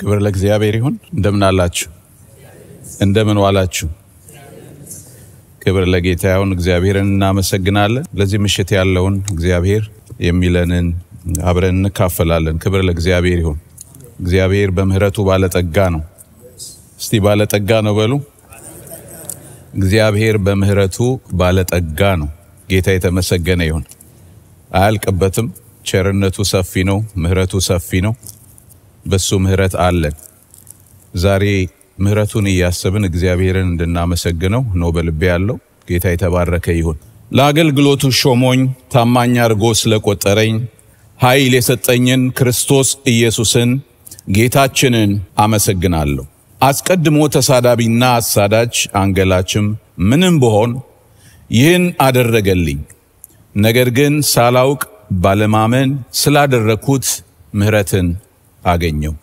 ክብር ለእግዚአብሔር ይሁን። እንደምን አላችሁ? እንደምን ዋላችሁ? ክብር ለጌታ ይሁን። እግዚአብሔርን እናመሰግናለን። ለዚህ ምሽት ያለውን እግዚአብሔር የሚለንን አብረን እንካፈላለን። ክብር ለእግዚአብሔር ይሁን። እግዚአብሔር በምህረቱ ባለጠጋ ነው። እስቲ ባለጠጋ ነው በሉ። እግዚአብሔር በምህረቱ ባለጠጋ ነው። ጌታ የተመሰገነ ይሁን። አያልቅበትም። ቸርነቱ ሰፊ ነው። ምህረቱ ሰፊ ነው። በሱ ምህረት አለን። ዛሬ ምህረቱን እያሰብን እግዚአብሔርን እንድናመሰግነው ነው በልቤ ያለው። ጌታ የተባረከ ይሁን። ለአገልግሎቱ ሾሞኝ ታማኝ አድርጎ ስለቆጠረኝ ኃይል የሰጠኝን ክርስቶስ ኢየሱስን ጌታችንን አመሰግናለሁ። አስቀድሞ ተሳዳቢና አሳዳጅ አንገላችም ምንም ብሆን ይህን አደረገልኝ። ነገር ግን ሳላውቅ ባለማመን ስላደረግኩት ምህረትን አገኘው።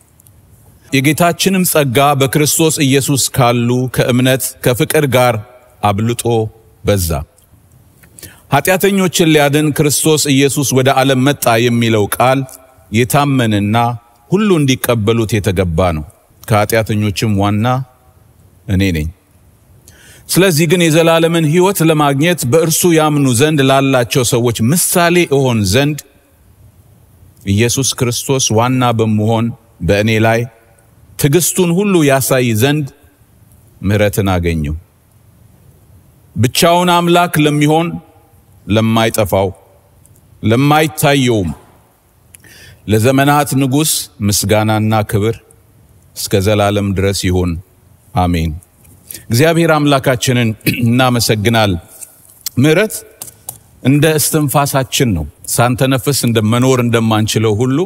የጌታችንም ጸጋ በክርስቶስ ኢየሱስ ካሉ ከእምነት ከፍቅር ጋር አብልጦ በዛ። ኃጢአተኞችን ሊያድን ክርስቶስ ኢየሱስ ወደ ዓለም መጣ የሚለው ቃል የታመንና ሁሉ እንዲቀበሉት የተገባ ነው። ከኃጢአተኞችም ዋና እኔ ነኝ። ስለዚህ ግን የዘላለምን ሕይወት ለማግኘት በእርሱ ያምኑ ዘንድ ላላቸው ሰዎች ምሳሌ እሆን ዘንድ ኢየሱስ ክርስቶስ ዋና በመሆን በእኔ ላይ ትዕግስቱን ሁሉ ያሳይ ዘንድ ምሕረትን አገኘው። ብቻውን አምላክ ለሚሆን ለማይጠፋው ለማይታየውም ለዘመናት ንጉሥ ምስጋናና ክብር እስከ ዘላለም ድረስ ይሁን፣ አሜን። እግዚአብሔር አምላካችንን እናመሰግናል። ምሕረት እንደ እስትንፋሳችን ነው። ሳንተነፍስ እንደ መኖር እንደማንችለው ሁሉ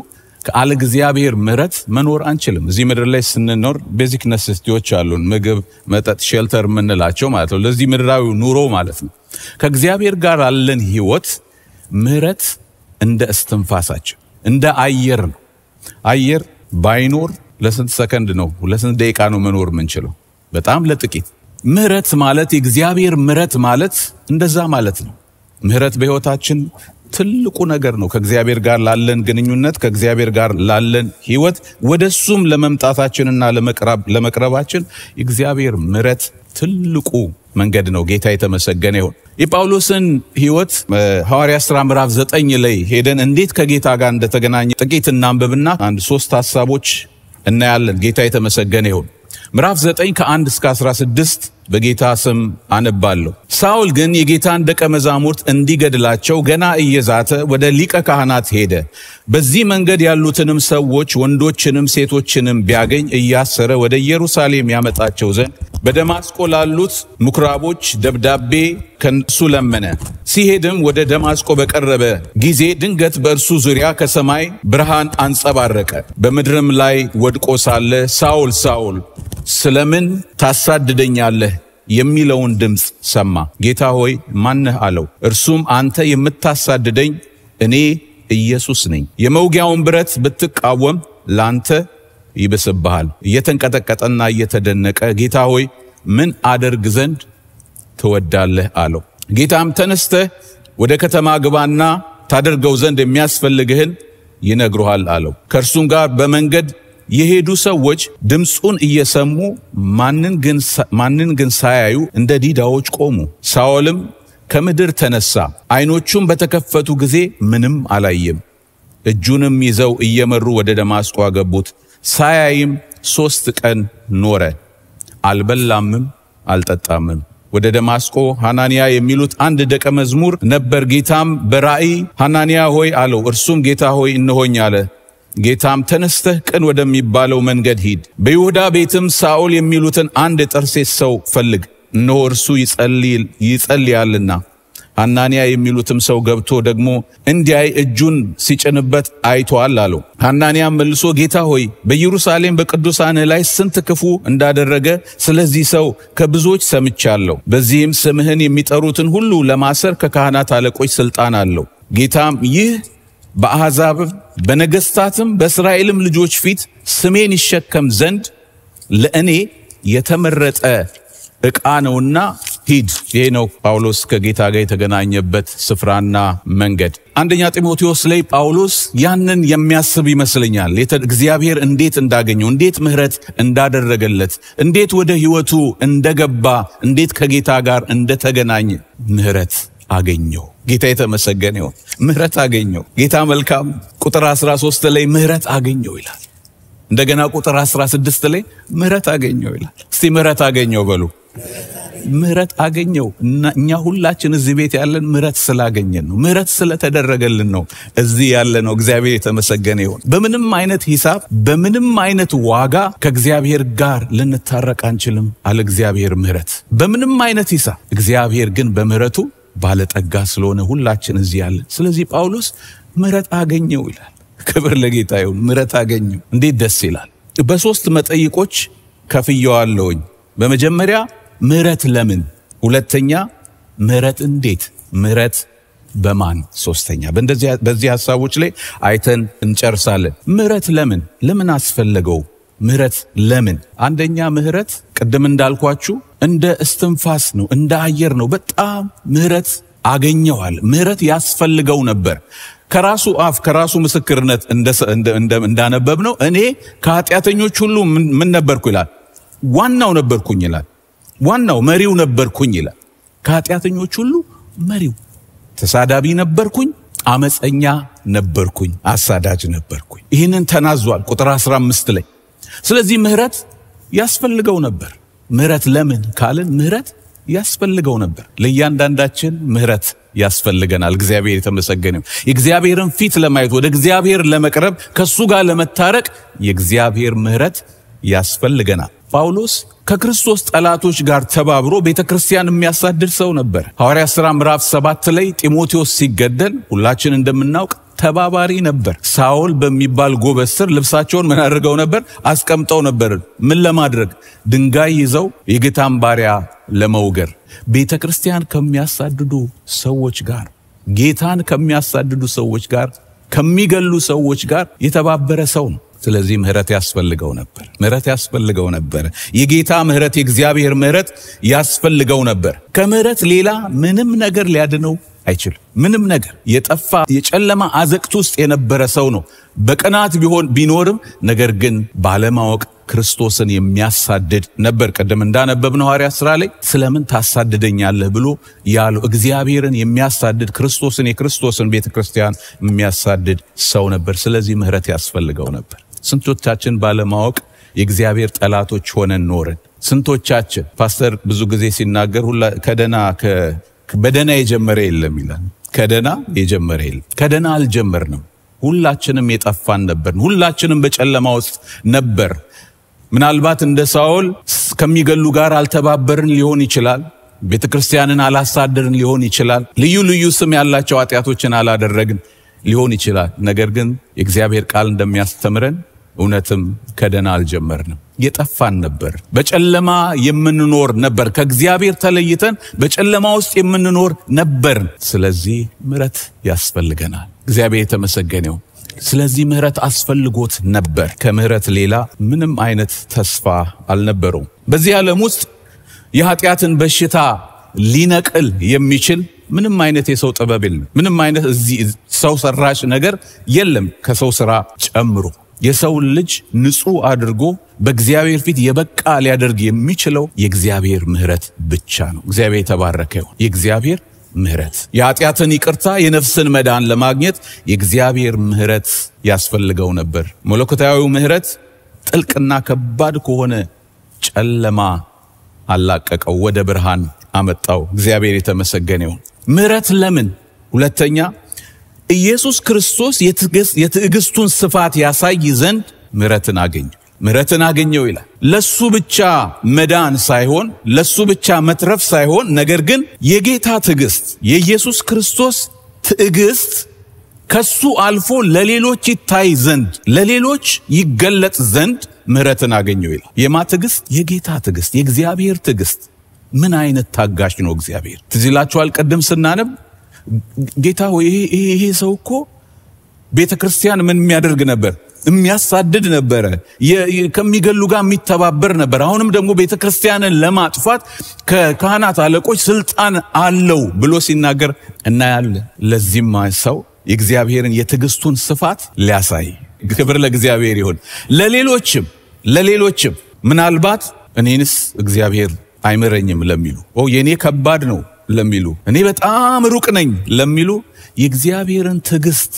ከአለ እግዚአብሔር ምረት መኖር አንችልም። እዚህ ምድር ላይ ስንኖር ቤዚክ ነስቲዎች አሉን፣ ምግብ፣ መጠጥ፣ ሼልተር የምንላቸው ማለት ነው። ለዚህ ምድራዊ ኑሮ ማለት ነው። ከእግዚአብሔር ጋር ያለን ህይወት ምረት እንደ እስትንፋሳችን እንደ አየር ነው። አየር ባይኖር ለስንት ሰከንድ ነው ለስንት ደቂቃ ነው መኖር የምንችለው? በጣም ለጥቂት። ምረት ማለት የእግዚአብሔር ምረት ማለት እንደዛ ማለት ነው። ምህረት በህይወታችን ትልቁ ነገር ነው። ከእግዚአብሔር ጋር ላለን ግንኙነት፣ ከእግዚአብሔር ጋር ላለን ህይወት፣ ወደሱም ለመምጣታችንና ለመቅረባችን እግዚአብሔር ምህረት ትልቁ መንገድ ነው። ጌታ የተመሰገነ ይሁን። የጳውሎስን ህይወት ሐዋርያ ስራ ምዕራፍ ዘጠኝ ላይ ሄደን እንዴት ከጌታ ጋር እንደተገናኘ ጥቂት እናንብብና አንድ ሶስት ሀሳቦች እናያለን። ጌታ የተመሰገነ ይሁን። ምዕራፍ ዘጠኝ ከአንድ እስከ 16 በጌታ ስም አነባለሁ። ሳውል ግን የጌታን ደቀ መዛሙርት እንዲገድላቸው ገና እየዛተ ወደ ሊቀ ካህናት ሄደ። በዚህ መንገድ ያሉትንም ሰዎች ወንዶችንም ሴቶችንም ቢያገኝ እያሰረ ወደ ኢየሩሳሌም ያመጣቸው ዘንድ በደማስቆ ላሉት ምኩራቦች ደብዳቤ ከነሱ ለመነ። ሲሄድም ወደ ደማስቆ በቀረበ ጊዜ ድንገት በእርሱ ዙሪያ ከሰማይ ብርሃን አንጸባረቀ። በምድርም ላይ ወድቆ ሳለ ሳውል ሳውል ስለምን ታሳድደኛለህ የሚለውን ድምፅ ሰማ። ጌታ ሆይ ማነህ አለው። እርሱም አንተ የምታሳድደኝ እኔ ኢየሱስ ነኝ። የመውጊያውን ብረት ብትቃወም ላንተ ይብስብሃል። እየተንቀጠቀጠና እየተደነቀ ጌታ ሆይ ምን አደርግ ዘንድ ትወዳለህ አለው። ጌታም ተነስተህ ወደ ከተማ ግባና ታደርገው ዘንድ የሚያስፈልግህን ይነግሩሃል አለው። ከእርሱም ጋር በመንገድ የሄዱ ሰዎች ድምፁን እየሰሙ ማንን ግን ሳያዩ እንደ ዲዳዎች ቆሙ። ሳኦልም ከምድር ተነሳ፣ ዓይኖቹም በተከፈቱ ጊዜ ምንም አላየም። እጁንም ይዘው እየመሩ ወደ ደማስቆ አገቡት። ሳያይም ሦስት ቀን ኖረ፣ አልበላምም አልጠጣምም። ወደ ደማስቆ ሐናንያ የሚሉት አንድ ደቀ መዝሙር ነበር። ጌታም በራእይ ሐናንያ ሆይ አለው። እርሱም ጌታ ሆይ እነሆኝ አለ። ጌታም ተነስተህ ቅን ወደሚባለው መንገድ ሂድ፣ በይሁዳ ቤትም ሳኦል የሚሉትን አንድ የጠርሴስ ሰው ፈልግ፣ እነሆ እርሱ ይጸልያልና ሐናንያ የሚሉትም ሰው ገብቶ ደግሞ እንዲያይ እጁን ሲጭንበት አይቶአል አለው። ሐናንያም መልሶ ጌታ ሆይ በኢየሩሳሌም በቅዱሳንህ ላይ ስንት ክፉ እንዳደረገ ስለዚህ ሰው ከብዙዎች ሰምቻለሁ። በዚህም ስምህን የሚጠሩትን ሁሉ ለማሰር ከካህናት አለቆች ሥልጣን አለው። ጌታም ይህ በአሕዛብ በነገስታትም በእስራኤልም ልጆች ፊት ስሜን ይሸከም ዘንድ ለእኔ የተመረጠ ዕቃ ነውና ሂድ። ይህ ነው ጳውሎስ ከጌታ ጋር የተገናኘበት ስፍራና መንገድ። አንደኛ ጢሞቴዎስ ላይ ጳውሎስ ያንን የሚያስብ ይመስለኛል። እግዚአብሔር እንዴት እንዳገኘው፣ እንዴት ምሕረት እንዳደረገለት፣ እንዴት ወደ ሕይወቱ እንደገባ፣ እንዴት ከጌታ ጋር እንደተገናኘ ምሕረት አገኘው። ጌታ የተመሰገነ ይሁን። ምህረት አገኘው። ጌታ መልካም። ቁጥር 13 ላይ ምህረት አገኘው ይላል። እንደገና ቁጥር 16 ላይ ምህረት አገኘው ይላል። እስቲ ምህረት አገኘው በሉ። ምህረት አገኘው። እኛ ሁላችን እዚህ ቤት ያለን ምህረት ስላገኘን ነው። ምህረት ስለተደረገልን ነው እዚህ ያለ ነው። እግዚአብሔር የተመሰገነ ይሁን። በምንም አይነት ሂሳብ፣ በምንም አይነት ዋጋ ከእግዚአብሔር ጋር ልንታረቅ አንችልም አለ እግዚአብሔር ምህረት። በምንም አይነት ሂሳብ እግዚአብሔር ግን በምህረቱ ባለጠጋ ስለሆነ ሁላችን እዚህ ያለን። ስለዚህ ጳውሎስ ምረት አገኘው ይላል። ክብር ለጌታ ይሁን። ምረት አገኘው እንዴት ደስ ይላል! በሶስት መጠይቆች አለውኝ በመጀመሪያ ምረት ለምን፣ ሁለተኛ ምረት እንዴት፣ ምረት በማን ሶስተኛ። በዚህ ሀሳቦች ላይ አይተን እንጨርሳለን። ምረት ለምን ለምን አስፈለገው ምህረት ለምን? አንደኛ ምህረት ቅድም እንዳልኳችሁ እንደ እስትንፋስ ነው፣ እንደ አየር ነው። በጣም ምህረት አገኘዋል። ምህረት ያስፈልገው ነበር። ከራሱ አፍ ከራሱ ምስክርነት እንዳነበብ ነው እኔ ከኃጢአተኞች ሁሉ ምን ነበርኩ ይላል፣ ዋናው ነበርኩኝ ይላል፣ ዋናው መሪው ነበርኩኝ ይላል። ከኃጢአተኞች ሁሉ መሪው፣ ተሳዳቢ ነበርኩኝ፣ አመፀኛ ነበርኩኝ፣ አሳዳጅ ነበርኩኝ። ይህንን ተናዟል ቁጥር 15 ላይ ስለዚህ ምህረት ያስፈልገው ነበር። ምህረት ለምን ካልን ምህረት ያስፈልገው ነበር። ለእያንዳንዳችን ምህረት ያስፈልገናል። እግዚአብሔር የተመሰገነ የእግዚአብሔርን ፊት ለማየት ወደ እግዚአብሔር ለመቅረብ ከእሱ ጋር ለመታረቅ የእግዚአብሔር ምህረት ያስፈልገናል። ጳውሎስ ከክርስቶስ ጠላቶች ጋር ተባብሮ ቤተ ክርስቲያን የሚያሳድድ ሰው ነበር። ሐዋርያ ሥራ ምዕራፍ ሰባት ላይ ጢሞቴዎስ ሲገደል ሁላችን እንደምናውቅ ተባባሪ ነበር። ሳውል በሚባል ጎበዝ ስር ልብሳቸውን ምን አድርገው ነበር? አስቀምጠው ነበር። ምን ለማድረግ? ድንጋይ ይዘው የጌታን ባሪያ ለመውገር። ቤተ ክርስቲያን ከሚያሳድዱ ሰዎች ጋር፣ ጌታን ከሚያሳድዱ ሰዎች ጋር፣ ከሚገሉ ሰዎች ጋር የተባበረ ሰው ነው። ስለዚህ ምህረት ያስፈልገው ነበር። ምህረት ያስፈልገው ነበር። የጌታ ምህረት፣ የእግዚአብሔር ምህረት ያስፈልገው ነበር። ከምህረት ሌላ ምንም ነገር ሊያድነው አይችልም። ምንም ነገር የጠፋ የጨለማ አዘቅት ውስጥ የነበረ ሰው ነው። በቅናት ቢሆን ቢኖርም ነገር ግን ባለማወቅ ክርስቶስን የሚያሳድድ ነበር። ቅድም እንዳነበብ ነው ሐዋርያ ሥራ ላይ ስለምን ታሳድደኛለህ ብሎ ያሉ እግዚአብሔርን የሚያሳድድ ክርስቶስን የክርስቶስን ቤተ ክርስቲያን የሚያሳድድ ሰው ነበር። ስለዚህ ምሕረት ያስፈልገው ነበር። ስንቶቻችን ባለማወቅ የእግዚአብሔር ጠላቶች ሆነን ኖርን? ስንቶቻችን ፓስተር ብዙ ጊዜ ሲናገር ሁላ ከደና በደና የጀመረ የለም ይላል። ከደና የጀመረ የለም። ከደና አልጀመርንም። ሁላችንም የጠፋን ነበር። ሁላችንም በጨለማ ውስጥ ነበር። ምናልባት እንደ ሳውል ከሚገሉ ጋር አልተባበርን ሊሆን ይችላል። ቤተ ክርስቲያንን አላሳደርን ሊሆን ይችላል። ልዩ ልዩ ስም ያላቸው ኃጢአቶችን አላደረግን ሊሆን ይችላል። ነገር ግን የእግዚአብሔር ቃል እንደሚያስተምረን እውነትም ከደና አልጀመርንም። የጠፋን ነበር። በጨለማ የምንኖር ነበር። ከእግዚአብሔር ተለይተን በጨለማ ውስጥ የምንኖር ነበር ስለዚህ ምሕረት ያስፈልገናል። እግዚአብሔር የተመሰገነው ስለዚህ ምሕረት አስፈልጎት ነበር። ከምሕረት ሌላ ምንም አይነት ተስፋ አልነበረውም። በዚህ ዓለም ውስጥ የኃጢአትን በሽታ ሊነቅል የሚችል ምንም አይነት የሰው ጥበብ የለም። ምንም አይነት እዚህ ሰው ሰራሽ ነገር የለም ከሰው ስራ ጨምሮ የሰውን ልጅ ንጹህ አድርጎ በእግዚአብሔር ፊት የበቃ ሊያደርግ የሚችለው የእግዚአብሔር ምሕረት ብቻ ነው። እግዚአብሔር የተባረከ ይሁን። የእግዚአብሔር ምሕረት የኃጢአትን ይቅርታ የነፍስን መዳን ለማግኘት የእግዚአብሔር ምሕረት ያስፈልገው ነበር። መለኮታዊው ምሕረት ጥልቅና ከባድ ከሆነ ጨለማ አላቀቀው፣ ወደ ብርሃን አመጣው። እግዚአብሔር የተመሰገነ ይሁን። ምሕረት ለምን? ሁለተኛ ኢየሱስ ክርስቶስ የትዕግስቱን ስፋት ያሳይ ዘንድ ምሕረትን አገኘ ምሕረትን አገኘው ይላል። ለሱ ብቻ መዳን ሳይሆን ለሱ ብቻ መትረፍ ሳይሆን፣ ነገር ግን የጌታ ትዕግስት የኢየሱስ ክርስቶስ ትዕግስት ከሱ አልፎ ለሌሎች ይታይ ዘንድ ለሌሎች ይገለጥ ዘንድ ምሕረትን አገኘው ይላል። የማ ትዕግስት? የጌታ ትዕግስት፣ የእግዚአብሔር ትዕግስት። ምን አይነት ታጋሽ ነው እግዚአብሔር! ትዝ ይላችኋል፣ ቅድም ስናነብ ጌታ ሆይ ይሄ ሰው እኮ ቤተ ክርስቲያን ምን የሚያደርግ ነበር? የሚያሳድድ ነበረ። ከሚገሉ ጋር የሚተባበር ነበር። አሁንም ደግሞ ቤተ ክርስቲያንን ለማጥፋት ከካህናት አለቆች ስልጣን አለው ብሎ ሲናገር እናያለን። ለዚህም ሰው የእግዚአብሔርን የትዕግስቱን ስፋት ሊያሳይ ክብር ለእግዚአብሔር ይሁን። ለሌሎችም ለሌሎችም ምናልባት እኔንስ እግዚአብሔር አይምረኝም ለሚሉ የእኔ ከባድ ነው ለሚሉ እኔ በጣም ሩቅ ነኝ ለሚሉ የእግዚአብሔርን ትዕግስት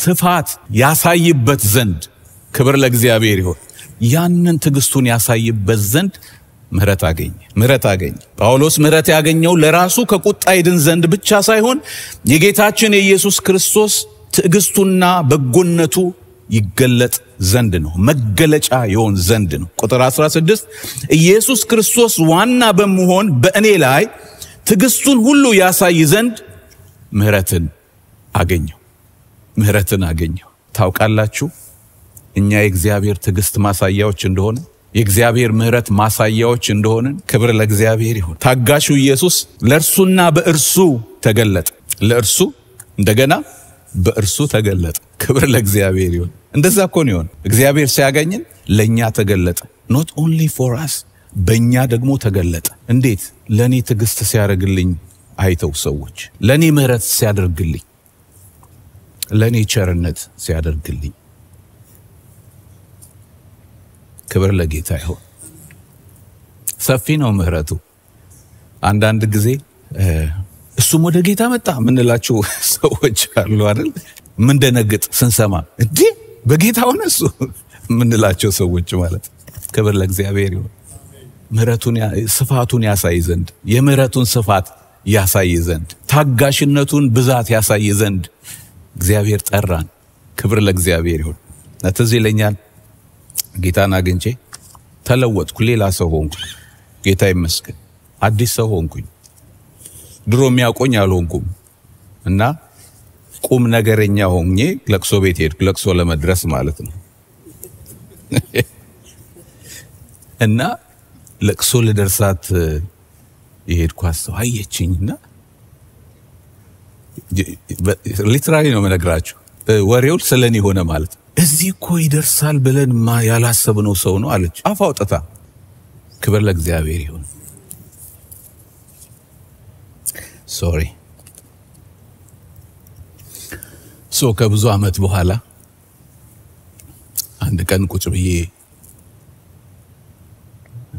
ስፋት ያሳይበት ዘንድ ክብር ለእግዚአብሔር ይሆን። ያንን ትዕግስቱን ያሳይበት ዘንድ ምህረት አገኘ ምህረት አገኘ ጳውሎስ ምህረት ያገኘው ለራሱ ከቁጣ ይድን ዘንድ ብቻ ሳይሆን የጌታችን የኢየሱስ ክርስቶስ ትዕግስቱና በጎነቱ ይገለጥ ዘንድ ነው መገለጫ የሆን ዘንድ ነው ቁጥር 16 ኢየሱስ ክርስቶስ ዋና በመሆን በእኔ ላይ ትዕግስቱን ሁሉ ያሳይ ዘንድ ምህረትን አገኘው። ምህረትን አገኘው። ታውቃላችሁ እኛ የእግዚአብሔር ትዕግስት ማሳያዎች እንደሆነ የእግዚአብሔር ምህረት ማሳያዎች እንደሆንን ክብር ለእግዚአብሔር ይሁን። ታጋሹ ኢየሱስ ለእርሱና በእርሱ ተገለጠ። ለእርሱ እንደገና በእርሱ ተገለጠ። ክብር ለእግዚአብሔር ይሁን። እንደዛ እኮ ነው ይሆን። እግዚአብሔር ሲያገኝን ለእኛ ተገለጠ። ኖት ኦንሊ ፎር አስ በእኛ ደግሞ ተገለጠ። እንዴት? ለእኔ ትዕግስት ሲያደርግልኝ አይተው ሰዎች፣ ለእኔ ምሕረት ሲያደርግልኝ፣ ለእኔ ቸርነት ሲያደርግልኝ። ክብር ለጌታ ይሆን። ሰፊ ነው ምሕረቱ። አንዳንድ ጊዜ እሱም ወደ ጌታ መጣ የምንላቸው ሰዎች አሉ አይደል? ምንደነግጥ ስንሰማ እንዲህ በጌታ ሆነ እሱ የምንላቸው ሰዎች ማለት። ክብር ለእግዚአብሔር ይሆን። ምሕረቱን ስፋቱን ያሳይ ዘንድ የምሕረቱን ስፋት ያሳይ ዘንድ ታጋሽነቱን ብዛት ያሳይ ዘንድ እግዚአብሔር ጠራን። ክብር ለእግዚአብሔር ይሁን። ትዝ ይለኛል ጌታን አግኝቼ ተለወጥኩ፣ ሌላ ሰው ሆንኩ። ጌታ ይመስገን፣ አዲስ ሰው ሆንኩኝ። ድሮ የሚያውቆኝ አልሆንኩም እና ቁም ነገረኛ ሆኜ ለቅሶ ቤት ሄድኩ፣ ለቅሶ ለመድረስ ማለት ነው እና ለቅሶ ልደርሳት የሄድኩ ሰው አየችኝ እና ሊትራሊ ነው መነግራችሁ ወሬው ስለኔ ሆነ ማለት እዚህ እኮ ይደርሳል ብለን ያላሰብነው ሰው ነው አለች አፍ አውጥታ ክብር ለእግዚአብሔር ይሁን ሶሪ ሶ ከብዙ አመት በኋላ አንድ ቀን ቁጭ ብዬ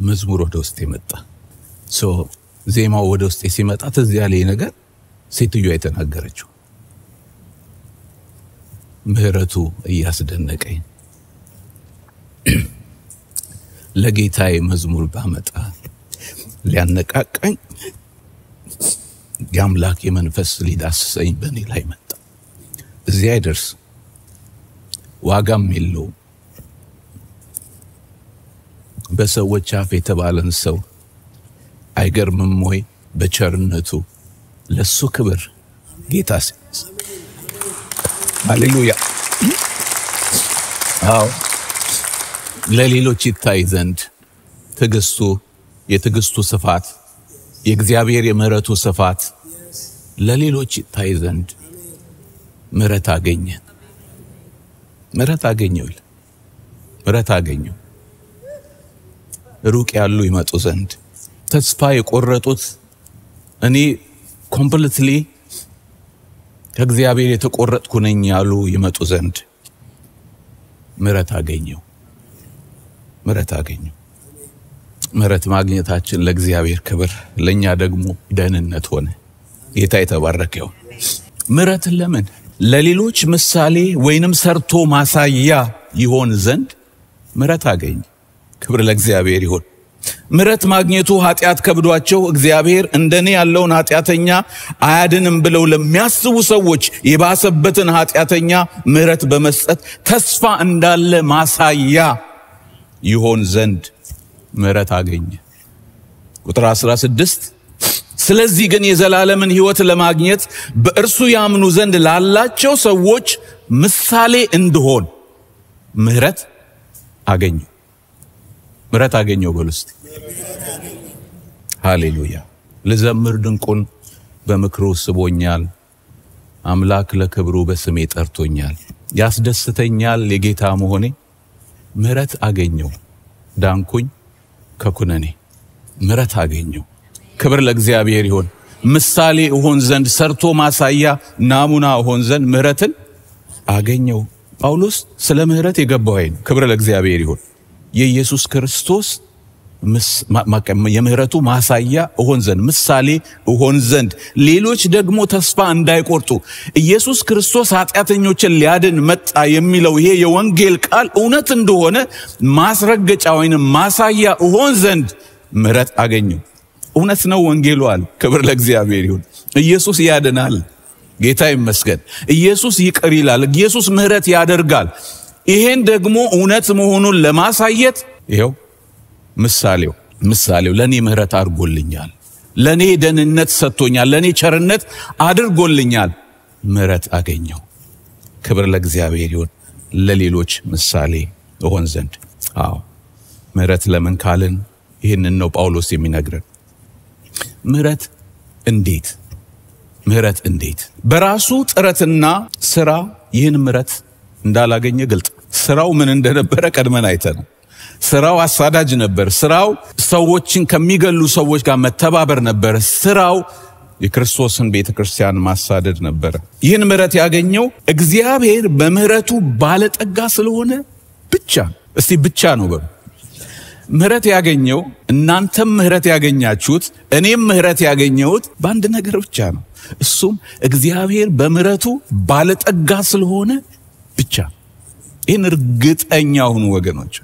መዝሙር ወደ ውስጥ ሶ ዜማው ወደ ውስጥ ሲመጣ እዚያ ላይ ነገር ሴትዮ የተናገረችው ምህረቱ እያስደነቀኝ ለጌታዬ መዝሙር ባመጣ ሊያነቃቃኝ የአምላክ የመንፈስ ሊዳስሰኝ በእኔ ላይ መጣ። እዚያ አይደርስ ዋጋም የለውም። በሰዎች አፍ የተባለን ሰው አይገርምም ወይ? በቸርነቱ ለሱ ክብር ጌታ ሃሌሉያ። አዎ ለሌሎች ይታይ ዘንድ ትዕግስቱ፣ የትዕግስቱ ስፋት፣ የእግዚአብሔር የምህረቱ ስፋት ለሌሎች ይታይ ዘንድ ምህረት አገኘ ምህረት አገኘው ምህረት አገኘው ሩቅ ያሉ ይመጡ ዘንድ ተስፋ የቆረጡት እኔ ኮምፕሊትሊ ከእግዚአብሔር የተቆረጥኩ ነኝ ያሉ ይመጡ ዘንድ ምረት አገኘው። ምረት አገኘው። ምረት ማግኘታችን ለእግዚአብሔር ክብር፣ ለእኛ ደግሞ ደህንነት ሆነ። ጌታ የተባረከው ምረት ለምን ለሌሎች ምሳሌ ወይንም ሰርቶ ማሳያ ይሆን ዘንድ ምረት አገኘ። ክብር ለእግዚአብሔር ይሁን። ምረት ማግኘቱ ኃጢአት ከብዷቸው እግዚአብሔር እንደኔ ያለውን ኃጢአተኛ አያድንም ብለው ለሚያስቡ ሰዎች የባሰበትን ኃጢአተኛ ምረት በመስጠት ተስፋ እንዳለ ማሳያ ይሆን ዘንድ ምረት አገኘ። ቁጥር 16 ስለዚህ ግን የዘላለምን ሕይወት ለማግኘት በእርሱ ያምኑ ዘንድ ላላቸው ሰዎች ምሳሌ እንድሆን ምህረት አገኘ። ምረት አገኘው በሉ እስቲ። ሃሌሉያ ልዘምር ድንቁን በምክሩ ስቦኛል። አምላክ ለክብሩ በስሜ ጠርቶኛል። ያስደስተኛል የጌታ መሆኔ። ምረት አገኘው ዳንኩኝ ከኩነኔ። ምረት አገኘው። ክብር ለእግዚአብሔር ይሆን። ምሳሌ እሆን ዘንድ ሰርቶ ማሳያ ናሙና እሆን ዘንድ ምህረትን አገኘው። ጳውሎስ ስለ ምህረት የገባው አይን ክብር ለእግዚአብሔር ይሁን። የኢየሱስ ክርስቶስ የምህረቱ ማሳያ እሆን ዘንድ ምሳሌ እሆን ዘንድ ሌሎች ደግሞ ተስፋ እንዳይቆርጡ ኢየሱስ ክርስቶስ ኃጢአተኞችን ሊያድን መጣ የሚለው ይሄ የወንጌል ቃል እውነት እንደሆነ ማስረገጫ ወይንም ማሳያ እሆን ዘንድ ምህረት አገኙ። እውነት ነው ወንጌሉ አለ። ክብር ለእግዚአብሔር ይሁን። ኢየሱስ ያድናል። ጌታ ይመስገን። ኢየሱስ ይቅር ይላል። ኢየሱስ ምህረት ያደርጋል። ይሄን ደግሞ እውነት መሆኑን ለማሳየት ይኸው ምሳሌው ምሳሌው ለእኔ ምህረት አድርጎልኛል፣ ለእኔ ደህንነት ሰጥቶኛል፣ ለእኔ ቸርነት አድርጎልኛል፣ ምህረት አገኘው። ክብር ለእግዚአብሔር ይሁን። ለሌሎች ምሳሌ እሆን ዘንድ አዎ ምህረት ለምን ካልን ይህንን ነው ጳውሎስ የሚነግርን። ምህረት እንዴት ምህረት እንዴት በራሱ ጥረትና ስራ ይህን ምህረት እንዳላገኘ ግልጥ ስራው ምን እንደነበረ ቀድመን አይተን ስራው አሳዳጅ ነበር። ስራው ሰዎችን ከሚገሉ ሰዎች ጋር መተባበር ነበር። ስራው የክርስቶስን ቤተ ክርስቲያን ማሳደድ ነበረ። ይህን ምሕረት ያገኘው እግዚአብሔር በምሕረቱ ባለጠጋ ስለሆነ ብቻ እስቲ ብቻ ነው በሉ ምህረት ያገኘው እናንተም ምህረት ያገኛችሁት እኔም ምህረት ያገኘሁት በአንድ ነገር ብቻ ነው። እሱም እግዚአብሔር በምህረቱ ባለጠጋ ስለሆነ ብቻ ይህን እርግጠኛ ሁኑ ወገኖች።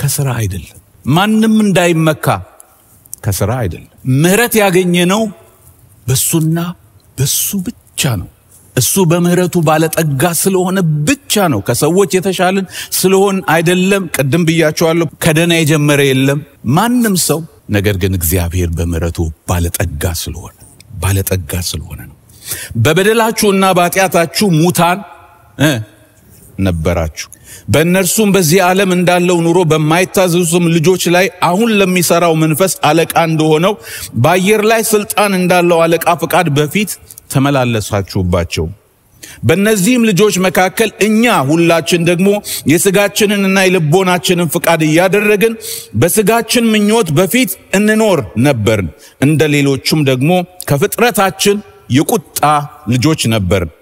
ከስራ አይደለም። ማንም እንዳይመካ ከስራ አይደለም። ምህረት ያገኘ ነው በሱና በሱ ብቻ ነው። እሱ በምህረቱ ባለጠጋ ስለሆነ ብቻ ነው። ከሰዎች የተሻልን ስለሆን አይደለም። ቅድም ብያቸዋለሁ፣ ከደና የጀመረ የለም ማንም ሰው። ነገር ግን እግዚአብሔር በምህረቱ ባለጠጋ ስለሆነ ባለጠጋ ስለሆነ ነው። በበደላችሁና በኃጢአታችሁ ሙታን ነበራችሁ። በእነርሱም በዚህ ዓለም እንዳለው ኑሮ በማይታዘዙም ልጆች ላይ አሁን ለሚሰራው መንፈስ አለቃ እንደሆነው በአየር ላይ ስልጣን እንዳለው አለቃ ፍቃድ በፊት ተመላለሳችሁባቸው። በእነዚህም ልጆች መካከል እኛ ሁላችን ደግሞ የስጋችንንና የልቦናችንን ፍቃድ እያደረግን በስጋችን ምኞት በፊት እንኖር ነበርን። እንደ ሌሎቹም ደግሞ ከፍጥረታችን የቁጣ ልጆች ነበርን።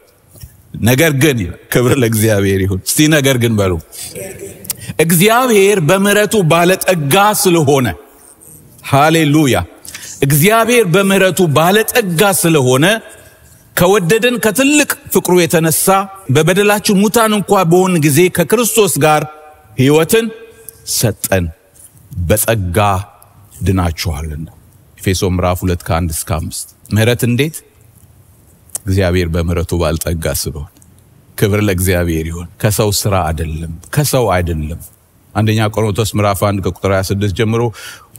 ነገር ግን ክብር ለእግዚአብሔር ይሁን። እስቲ ነገር ግን በሉ። እግዚአብሔር በምሕረቱ ባለጠጋ ስለሆነ፣ ሃሌሉያ። እግዚአብሔር በምሕረቱ ባለጠጋ ስለሆነ ከወደደን ከትልቅ ፍቅሩ የተነሳ በበደላችን ሙታን እንኳ በሆን ጊዜ ከክርስቶስ ጋር ሕይወትን ሰጠን፣ በጸጋ ድናችኋልና። ኤፌሶ ምዕራፍ 2 ከ1 እስከ 5 ምሕረት እንዴት እግዚአብሔር በምሕረቱ ባልጠጋ ስለሆነ ክብር ለእግዚአብሔር ይሁን። ከሰው ስራ አይደለም፣ ከሰው አይደለም። አንደኛ ቆሮንቶስ ምዕራፍ 1 ከቁጥር 26 ጀምሮ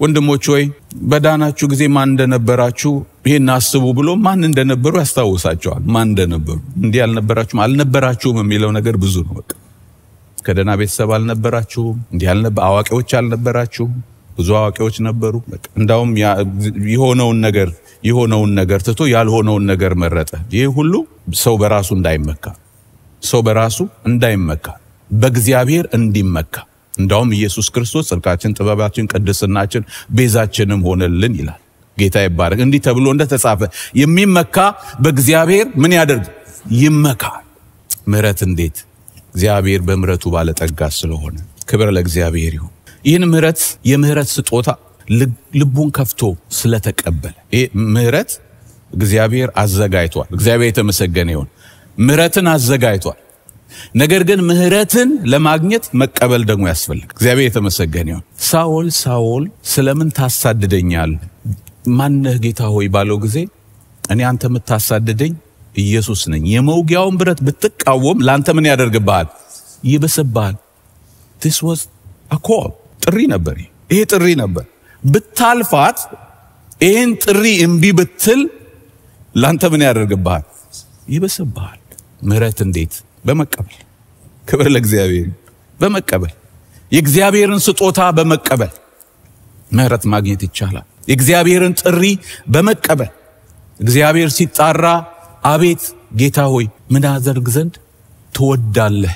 ወንድሞች ሆይ በዳናችሁ ጊዜ ማን እንደነበራችሁ ይህን አስቡ ብሎ ማን እንደነበሩ ያስታውሳቸዋል። ማን እንደነበሩ እንዲህ አልነበራችሁም አልነበራችሁም የሚለው ነገር ብዙ ነው። በቃ ከደህና ቤተሰብ አልነበራችሁም፣ እንዲህ አዋቂዎች አልነበራችሁም ብዙ አዋቂዎች ነበሩ። እንዳውም የሆነውን ነገር የሆነውን ነገር ትቶ ያልሆነውን ነገር መረጠ። ይህ ሁሉ ሰው በራሱ እንዳይመካ ሰው በራሱ እንዳይመካ በእግዚአብሔር እንዲመካ እንዳውም ኢየሱስ ክርስቶስ ጽድቃችን፣ ጥበባችን፣ ቅድስናችን ቤዛችንም ሆነልን ይላል። ጌታ ይባረክ። እንዲህ ተብሎ እንደተጻፈ የሚመካ በእግዚአብሔር ምን ያደርግ ይመካ። ምሕረት እንዴት! እግዚአብሔር በምሕረቱ ባለጠጋ ስለሆነ ክብር ለእግዚአብሔር ይሁን። ይህን ምህረት የምህረት ስጦታ ልቡን ከፍቶ ስለተቀበለ ይህ ምህረት እግዚአብሔር አዘጋጅቷል። እግዚአብሔር የተመሰገነ ይሁን። ምህረትን አዘጋጅቷል። ነገር ግን ምህረትን ለማግኘት መቀበል ደግሞ ያስፈልግ። እግዚአብሔር የተመሰገነ ይሁን። ሳውል ሳውል ስለምን ታሳድደኛል? ማነህ ጌታ ሆይ ባለው ጊዜ እኔ አንተ የምታሳድደኝ ኢየሱስ ነኝ። የመውጊያውን ብረት ብትቃወም ለአንተ ምን ያደርግብሃል? ይበስብሃል። ስ ዋዝ ጥሪ ነበር። ይሄ ጥሪ ነበር። ብታልፋት ይህን ጥሪ እምቢ ብትል ላንተ ምን ያደርግብሃል? ይበስብሃል። ምህረት እንዴት በመቀበል ክብር ለእግዚአብሔር በመቀበል የእግዚአብሔርን ስጦታ በመቀበል ምህረት ማግኘት ይቻላል። የእግዚአብሔርን ጥሪ በመቀበል እግዚአብሔር ሲጣራ አቤት ጌታ ሆይ ምን አደርግ ዘንድ ትወዳለህ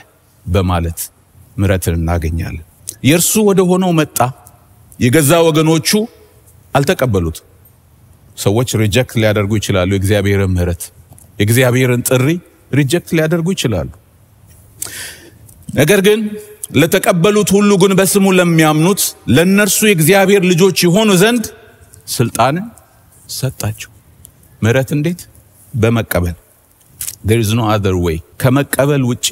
በማለት ምህረትን እናገኛለን። የእርሱ ወደ ሆነው መጣ፣ የገዛ ወገኖቹ አልተቀበሉት። ሰዎች ሪጀክት ሊያደርጉ ይችላሉ። የእግዚአብሔርን ምሕረት የእግዚአብሔርን ጥሪ ሪጀክት ሊያደርጉ ይችላሉ። ነገር ግን ለተቀበሉት ሁሉ ግን በስሙ ለሚያምኑት ለእነርሱ የእግዚአብሔር ልጆች ይሆኑ ዘንድ ስልጣንን ሰጣቸው። ምሕረት እንዴት? በመቀበል there is ከመቀበል ውጪ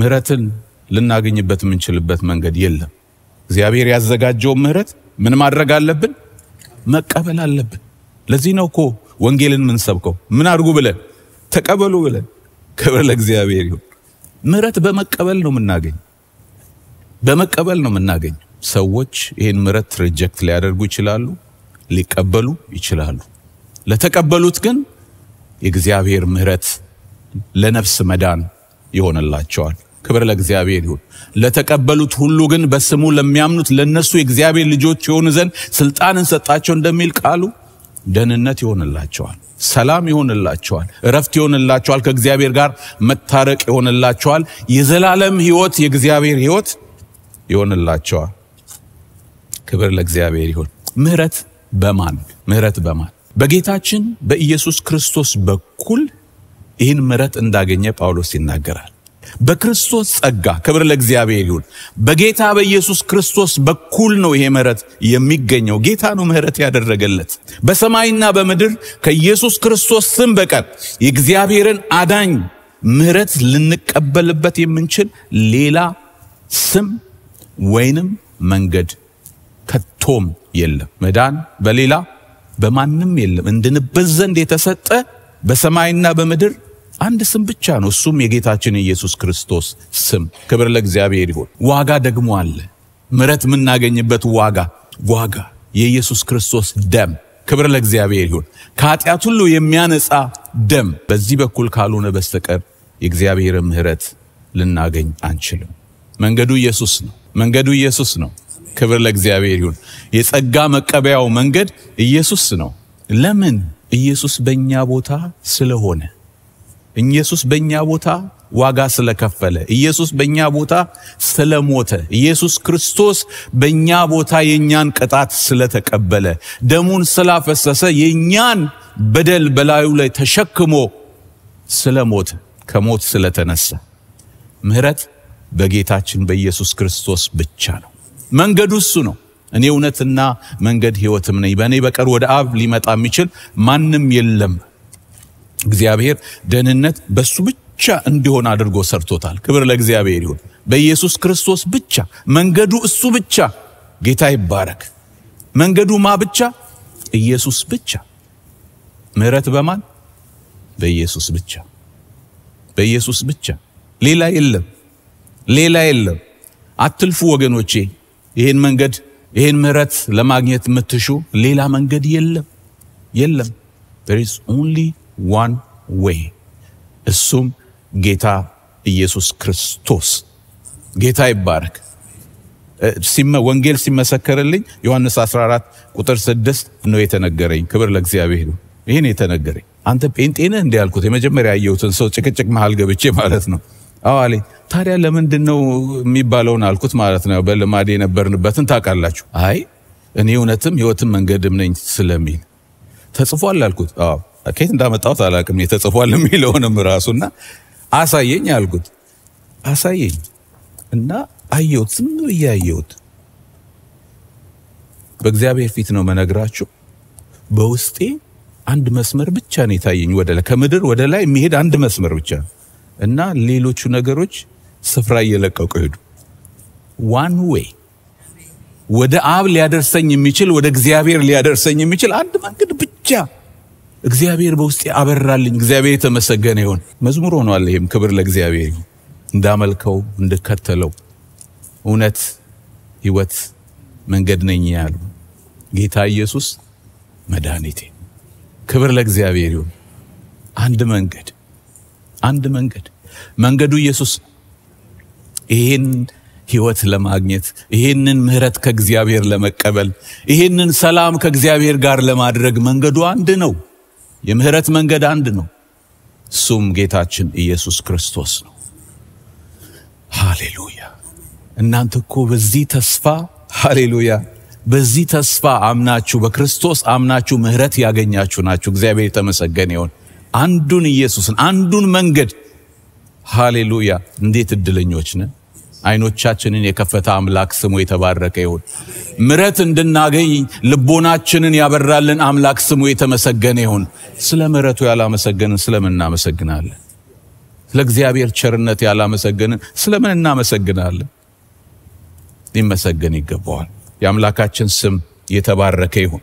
ምሕረትን ልናገኝበት የምንችልበት መንገድ የለም። እግዚአብሔር ያዘጋጀው ምሕረት ምን ማድረግ አለብን? መቀበል አለብን። ለዚህ ነው እኮ ወንጌልን የምንሰብከው። ምን አድርጉ ብለን ተቀበሉ ብለን። ክብር ለእግዚአብሔር ይሁን። ምሕረት በመቀበል ነው የምናገኝ በመቀበል ነው የምናገኝ። ሰዎች ይህን ምሕረት ሪጀክት ሊያደርጉ ይችላሉ፣ ሊቀበሉ ይችላሉ። ለተቀበሉት ግን የእግዚአብሔር ምሕረት ለነፍስ መዳን ይሆንላቸዋል። ክብር ለእግዚአብሔር ይሁን። ለተቀበሉት ሁሉ ግን በስሙ ለሚያምኑት ለነሱ የእግዚአብሔር ልጆች የሆኑ ዘንድ ስልጣንን ሰጣቸው እንደሚል ቃሉ ደህንነት ይሆንላቸዋል፣ ሰላም ይሆንላቸዋል፣ እረፍት ይሆንላቸዋል፣ ከእግዚአብሔር ጋር መታረቅ ይሆንላቸዋል፣ የዘላለም ህይወት የእግዚአብሔር ህይወት ይሆንላቸዋል። ክብር ለእግዚአብሔር ይሁን። ምህረት በማን ምህረት በማን በጌታችን በኢየሱስ ክርስቶስ በኩል ይህን ምህረት እንዳገኘ ጳውሎስ ይናገራል። በክርስቶስ ጸጋ ክብር ለእግዚአብሔር ይሁን። በጌታ በኢየሱስ ክርስቶስ በኩል ነው ይሄ ምሕረት የሚገኘው። ጌታ ነው ምሕረት ያደረገለት። በሰማይና በምድር ከኢየሱስ ክርስቶስ ስም በቀር የእግዚአብሔርን አዳኝ ምሕረት ልንቀበልበት የምንችል ሌላ ስም ወይንም መንገድ ከቶም የለም። መዳን በሌላ በማንም የለም። እንድንበት ዘንድ የተሰጠ በሰማይና በምድር አንድ ስም ብቻ ነው፣ እሱም የጌታችን ኢየሱስ ክርስቶስ ስም። ክብር ለእግዚአብሔር ይሁን። ዋጋ ደግሞ አለ፣ ምረት የምናገኝበት ዋጋ ዋጋ የኢየሱስ ክርስቶስ ደም። ክብር ለእግዚአብሔር ይሁን። ከኃጢአት ሁሉ የሚያነጻ ደም። በዚህ በኩል ካልሆነ በስተቀር የእግዚአብሔር ምህረት ልናገኝ አንችልም። መንገዱ ኢየሱስ ነው። መንገዱ ኢየሱስ ነው። ክብር ለእግዚአብሔር ይሁን። የጸጋ መቀበያው መንገድ ኢየሱስ ነው። ለምን? ኢየሱስ በእኛ ቦታ ስለሆነ ኢየሱስ በእኛ ቦታ ዋጋ ስለከፈለ፣ ኢየሱስ በእኛ ቦታ ስለሞተ፣ ኢየሱስ ክርስቶስ በእኛ ቦታ የእኛን ቅጣት ስለተቀበለ፣ ደሙን ስላፈሰሰ፣ የእኛን በደል በላዩ ላይ ተሸክሞ ስለሞተ፣ ከሞት ስለተነሳ ምህረት በጌታችን በኢየሱስ ክርስቶስ ብቻ ነው። መንገዱ እሱ ነው። እኔ እውነትና መንገድ ሕይወትም ነኝ፣ በእኔ በቀር ወደ አብ ሊመጣ የሚችል ማንም የለም እግዚአብሔር ደህንነት በሱ ብቻ እንዲሆን አድርጎ ሰርቶታል። ክብር ለእግዚአብሔር ይሁን። በኢየሱስ ክርስቶስ ብቻ መንገዱ እሱ ብቻ። ጌታ ይባረክ። መንገዱ ማ ብቻ? ኢየሱስ ብቻ። ምረት በማን? በኢየሱስ ብቻ። በኢየሱስ ብቻ። ሌላ የለም። ሌላ የለም። አትልፉ ወገኖቼ። ይህን መንገድ ይህን ምህረት ለማግኘት የምትሹ ሌላ መንገድ የለም የለም። there is ዋን ዌይ እሱም ጌታ ኢየሱስ ክርስቶስ ጌታ ይባረክ። ወንጌል ሲመሰከርልኝ ዮሐንስ 14 ቁጥር 6 ነው የተነገረኝ። ክብር ለእግዚአብሔር ይህን የተነገረኝ አንተ ጴንጤነህ እንዲ ያልኩት የመጀመሪያ ያየሁትን ሰው ጭቅጭቅ መሃል ገብቼ ማለት ነው። አዋሌ ታዲያ ለምንድን ነው የሚባለውን አልኩት ማለት ነው። በልማድ የነበርንበትን ታውቃላችሁ። አይ እኔ እውነትም ህይወትም መንገድም ነኝ ስለሚል ተጽፏል አልኩት። አዎ ከየት እንዳመጣሁት አላውቅም። የተጽፏል የሚለውንም ራሱና አሳየኝ አልኩት። አሳየኝ እና አየሁት። ዝም ብዬ አየሁት። በእግዚአብሔር ፊት ነው መነግራችሁ። በውስጤ አንድ መስመር ብቻ ነው የታየኝ፣ ወደ ላይ ከምድር ወደ ላይ የሚሄድ አንድ መስመር ብቻ እና ሌሎቹ ነገሮች ስፍራ እየለቀቁ ሄዱ። ዋን ዌይ ወደ አብ ሊያደርሰኝ የሚችል ወደ እግዚአብሔር ሊያደርሰኝ የሚችል አንድ መንገድ ብቻ እግዚአብሔር በውስጤ አበራልኝ። እግዚአብሔር የተመሰገነ ይሆን መዝሙር ሆኗል። ይሄም ክብር ለእግዚአብሔር ይሁን። እንዳመልከው እንድከተለው እውነት ህይወት መንገድ ነኝ ያሉ ጌታ ኢየሱስ መድኃኒቴ። ክብር ለእግዚአብሔር ይሁን። አንድ መንገድ አንድ መንገድ መንገዱ ኢየሱስ ይህን ህይወት ለማግኘት ይህንን ምህረት ከእግዚአብሔር ለመቀበል ይህንን ሰላም ከእግዚአብሔር ጋር ለማድረግ መንገዱ አንድ ነው። የምህረት መንገድ አንድ ነው። እሱም ጌታችን ኢየሱስ ክርስቶስ ነው። ሃሌሉያ! እናንተ እኮ በዚህ ተስፋ ሃሌሉያ፣ በዚህ ተስፋ አምናችሁ በክርስቶስ አምናችሁ ምህረት ያገኛችሁ ናችሁ። እግዚአብሔር የተመሰገነ ይሁን። አንዱን ኢየሱስን አንዱን መንገድ ሃሌሉያ! እንዴት እድለኞች ነን! አይኖቻችንን የከፈተ አምላክ ስሙ የተባረከ ይሁን። ምረት እንድናገኝ ልቦናችንን ያበራልን አምላክ ስሙ የተመሰገነ ይሁን። ስለ ምረቱ ያላመሰገንን ስለምን እናመሰግናለን? ስለ እግዚአብሔር ቸርነት ያላመሰገንን ስለምን እናመሰግናለን? ሊመሰገን ይገባዋል። የአምላካችን ስም የተባረከ ይሁን።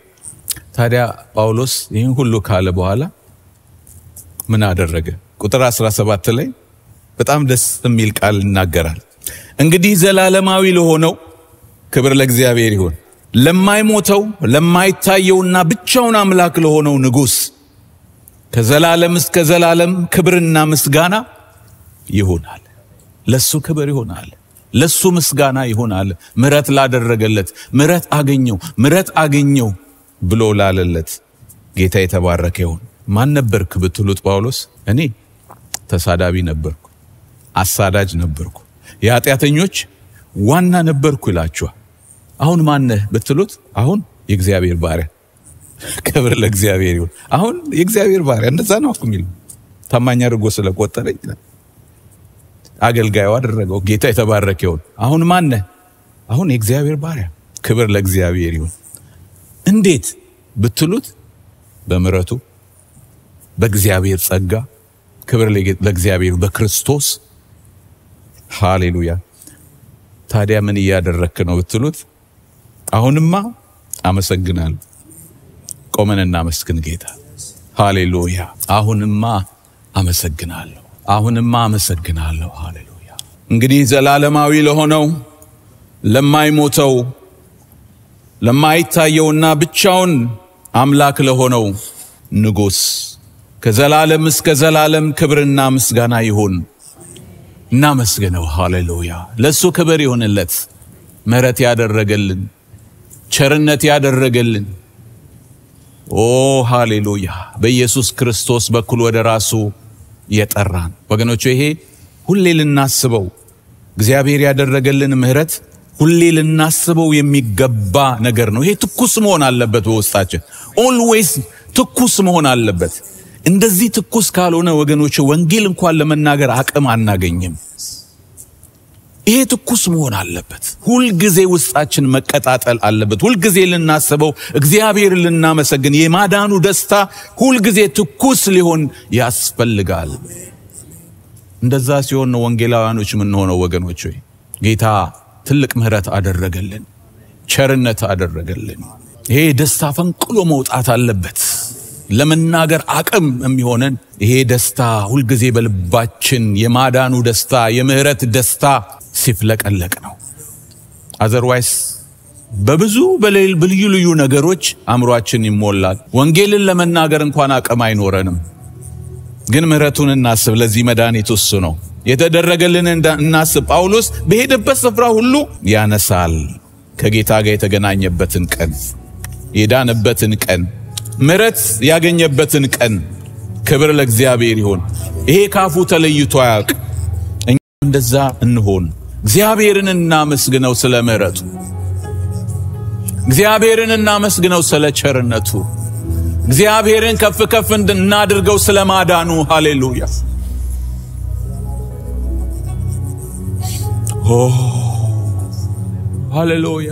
ታዲያ ጳውሎስ ይህን ሁሉ ካለ በኋላ ምን አደረገ? ቁጥር 17 ላይ በጣም ደስ የሚል ቃል ይናገራል። እንግዲህ ዘላለማዊ ለሆነው ክብር ለእግዚአብሔር ይሁን። ለማይሞተው ለማይታየውና ብቻውን አምላክ ለሆነው ንጉሥ ከዘላለም እስከ ዘላለም ክብርና ምስጋና ይሆናል። ለሱ ክብር ይሆናል። ለሱ ምስጋና ይሆናል። ምረት ላደረገለት ምረት አገኘው ምረት አገኘው ብሎ ላለለት ጌታ የተባረከ ይሁን። ማን ነበርክ ብትሉት ጳውሎስ እኔ ተሳዳቢ ነበርኩ፣ አሳዳጅ ነበርኩ፣ የኃጢአተኞች ዋና ነበርኩ ይላችኋል። አሁን ማነህ ብትሉት አሁን የእግዚአብሔር ባሪያ። ክብር ለእግዚአብሔር ይሁን። አሁን የእግዚአብሔር ባሪያ እንደዛ ነው የሚል ታማኝ አድርጎ ስለቆጠረኝ አገልጋዩ አደረገው። ጌታ የተባረከ ይሁን። አሁን ማነህ? አሁን የእግዚአብሔር ባሪያ። ክብር ለእግዚአብሔር ይሁን። እንዴት ብትሉት በምረቱ በእግዚአብሔር ጸጋ ክብር ለእግዚአብሔር በክርስቶስ ሃሌሉያ። ታዲያ ምን እያደረክ ነው ብትሉት፣ አሁንማ አመሰግናል። ቆመን እናመስግን ጌታ። ሃሌሉያ። አሁንማ አመሰግናለሁ፣ አሁንማ አመሰግናለሁ። ሃሌሉያ። እንግዲህ ዘላለማዊ ለሆነው ለማይሞተው ለማይታየውና ብቻውን አምላክ ለሆነው ንጉሥ ከዘላለም እስከ ዘላለም ክብርና ምስጋና ይሁን። እናመስገነው። ሃሌሉያ! ለእሱ ክብር ይሁንለት። ምሕረት ያደረገልን፣ ቸርነት ያደረገልን። ኦ ሃሌሉያ! በኢየሱስ ክርስቶስ በኩል ወደ ራሱ የጠራን ወገኖቹ፣ ይሄ ሁሌ ልናስበው እግዚአብሔር ያደረገልን ምሕረት ሁሌ ልናስበው የሚገባ ነገር ነው። ይሄ ትኩስ መሆን አለበት በውስጣችን። ኦልዌይስ ትኩስ መሆን አለበት። እንደዚህ ትኩስ ካልሆነ ወገኖች ወንጌል እንኳን ለመናገር አቅም አናገኝም። ይሄ ትኩስ መሆን አለበት። ሁልጊዜ ውስጣችን መቀጣጠል አለበት። ሁልጊዜ ልናስበው፣ እግዚአብሔር ልናመሰግን፣ የማዳኑ ደስታ ሁልጊዜ ትኩስ ሊሆን ያስፈልጋል። እንደዛ ሲሆን ነው ወንጌላውያኖች የምንሆነው። ወገኖች ሆይ ጌታ ትልቅ ምሕረት አደረገልን፣ ቸርነት አደረገልን። ይሄ ደስታ ፈንቅሎ መውጣት አለበት። ለመናገር አቅም የሚሆነን ይሄ ደስታ ሁልጊዜ በልባችን የማዳኑ ደስታ፣ የምህረት ደስታ ሲፍለቀለቅ ነው። አዘርዋይስ በብዙ በልዩ ልዩ ነገሮች አእምሯችን ይሞላል። ወንጌልን ለመናገር እንኳን አቅም አይኖረንም። ግን ምህረቱን እናስብ። ለዚህ መድኃኒት እሱ ነው። የተደረገልን እናስብ። ጳውሎስ በሄደበት ስፍራ ሁሉ ያነሳል። ከጌታ ጋር የተገናኘበትን ቀን የዳንበትን ቀን ምረት ያገኘበትን ቀን ክብር ለእግዚአብሔር ይሆን። ይሄ ካፉ ተለይቶ አያውቅ። እኛ እንደዛ እንሆን፣ እግዚአብሔርን እናመስግነው ስለ ምረቱ፣ እግዚአብሔርን እናመስግነው ስለ ቸርነቱ፣ እግዚአብሔርን ከፍ ከፍ እናድርገው ስለ ማዳኑ። ሃሌሉያ! ሃሌሉያ!